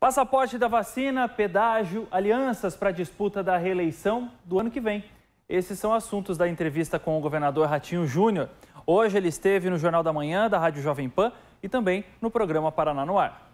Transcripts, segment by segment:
Passaporte da vacina, pedágio, alianças para a disputa da reeleição do ano que vem. Esses são assuntos da entrevista com o governador Ratinho Júnior. Hoje ele esteve no Jornal da Manhã da Rádio Jovem Pan e também no programa Paraná no Ar.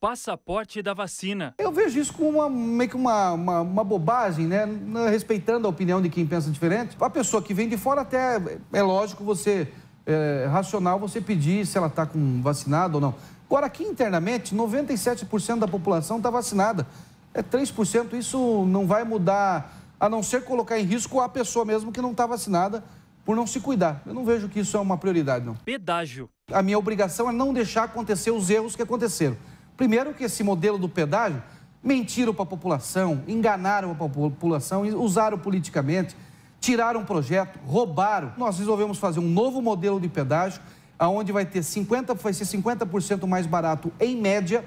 Passaporte da vacina. Eu vejo isso como uma, meio que uma, uma, uma bobagem, né? Respeitando a opinião de quem pensa diferente. A pessoa que vem de fora, até é lógico você é, racional você pedir se ela está com ou não. Agora, aqui internamente, 97% da população está vacinada. É 3%, isso não vai mudar, a não ser colocar em risco a pessoa mesmo que não está vacinada por não se cuidar. Eu não vejo que isso é uma prioridade, não. Pedágio. A minha obrigação é não deixar acontecer os erros que aconteceram. Primeiro que esse modelo do pedágio mentiram para a população, enganaram a população, usaram politicamente tiraram o projeto, roubaram. Nós resolvemos fazer um novo modelo de pedágio, aonde vai ter 50, vai ser 50% mais barato em média,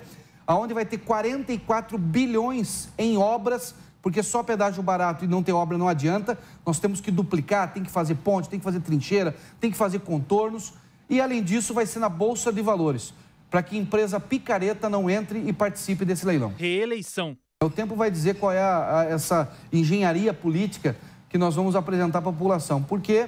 aonde vai ter 44 bilhões em obras, porque só pedágio barato e não ter obra não adianta. Nós temos que duplicar, tem que fazer ponte, tem que fazer trincheira, tem que fazer contornos. E além disso, vai ser na bolsa de valores, para que empresa picareta não entre e participe desse leilão. Reeleição. O tempo vai dizer qual é a, a, essa engenharia política que nós vamos apresentar à população. Porque,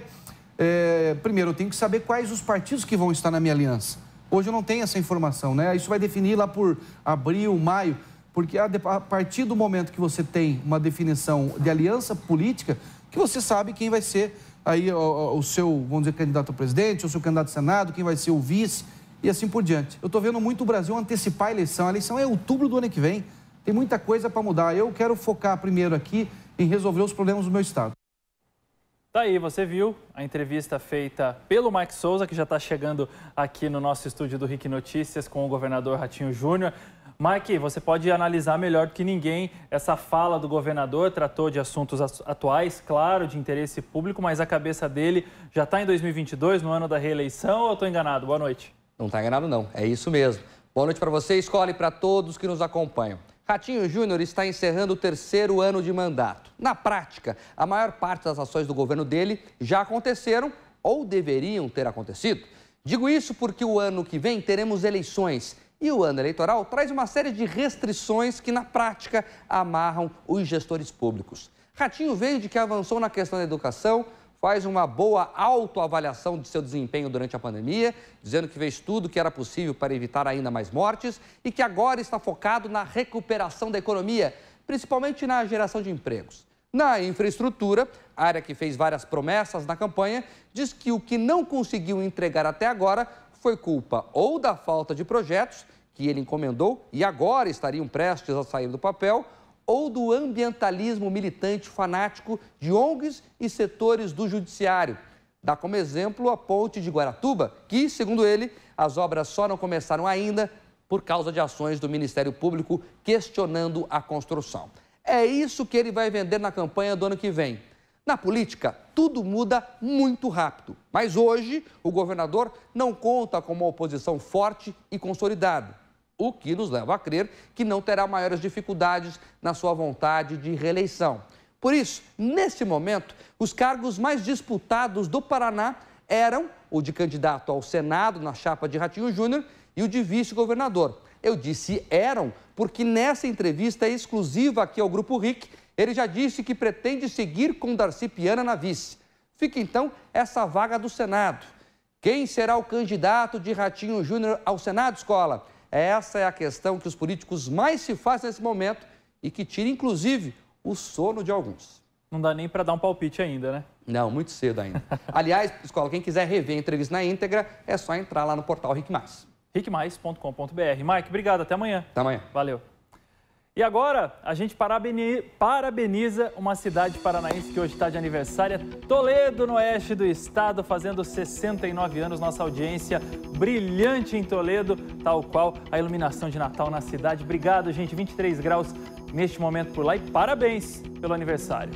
é, primeiro, eu tenho que saber quais os partidos que vão estar na minha aliança. Hoje eu não tenho essa informação, né? Isso vai definir lá por abril, maio, porque a, a partir do momento que você tem uma definição de aliança política, que você sabe quem vai ser aí o, o seu, vamos dizer, candidato a presidente, o seu candidato a senado, quem vai ser o vice e assim por diante. Eu estou vendo muito o Brasil antecipar a eleição. A eleição é outubro do ano que vem. Tem muita coisa para mudar. Eu quero focar primeiro aqui e resolver os problemas do meu estado. Tá aí, você viu a entrevista feita pelo Mike Souza, que já está chegando aqui no nosso estúdio do RIC Notícias com o governador Ratinho Júnior. Mike, você pode analisar melhor do que ninguém essa fala do governador. Tratou de assuntos atuais, claro, de interesse público, mas a cabeça dele já está em 2022, no ano da reeleição, ou eu estou enganado? Boa noite. Não está enganado, não. É isso mesmo. Boa noite para você, escolhe para todos que nos acompanham. Ratinho Júnior está encerrando o terceiro ano de mandato. Na prática, a maior parte das ações do governo dele já aconteceram ou deveriam ter acontecido. Digo isso porque o ano que vem teremos eleições e o ano eleitoral traz uma série de restrições que, na prática, amarram os gestores públicos. Ratinho veio de que avançou na questão da educação, faz uma boa autoavaliação de seu desempenho durante a pandemia, dizendo que fez tudo o que era possível para evitar ainda mais mortes e que agora está focado na recuperação da economia, principalmente na geração de empregos. Na infraestrutura, área que fez várias promessas na campanha, diz que o que não conseguiu entregar até agora foi culpa ou da falta de projetos que ele encomendou e agora estariam prestes a sair do papel, ou do ambientalismo militante fanático de ONGs e setores do judiciário. Dá como exemplo a ponte de Guaratuba, que, segundo ele, as obras só não começaram ainda por causa de ações do Ministério Público questionando a construção. É isso que ele vai vender na campanha do ano que vem. Na política, tudo muda muito rápido. Mas hoje, o governador não conta com uma oposição forte e consolidada o que nos leva a crer que não terá maiores dificuldades na sua vontade de reeleição. Por isso, nesse momento, os cargos mais disputados do Paraná eram o de candidato ao Senado na chapa de Ratinho Júnior e o de vice-governador. Eu disse eram porque nessa entrevista exclusiva aqui ao Grupo RIC, ele já disse que pretende seguir com Darcy Piana na vice. Fica então essa vaga do Senado. Quem será o candidato de Ratinho Júnior ao Senado, escola? Essa é a questão que os políticos mais se fazem nesse momento e que tira, inclusive, o sono de alguns. Não dá nem para dar um palpite ainda, né? Não, muito cedo ainda. Aliás, escola, quem quiser rever a entrevista na íntegra, é só entrar lá no portal RicMais. ricmais.com.br. Mike, obrigado, até amanhã. Até amanhã. Valeu. E agora a gente parabeniza uma cidade paranaense que hoje está de aniversário, é Toledo, no oeste do estado, fazendo 69 anos. Nossa audiência brilhante em Toledo, tal qual a iluminação de Natal na cidade. Obrigado, gente. 23 graus neste momento por lá e parabéns pelo aniversário.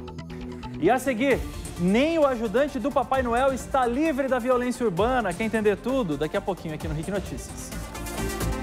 E a seguir, nem o ajudante do Papai Noel está livre da violência urbana. Quer entender tudo? Daqui a pouquinho aqui no Rick Notícias.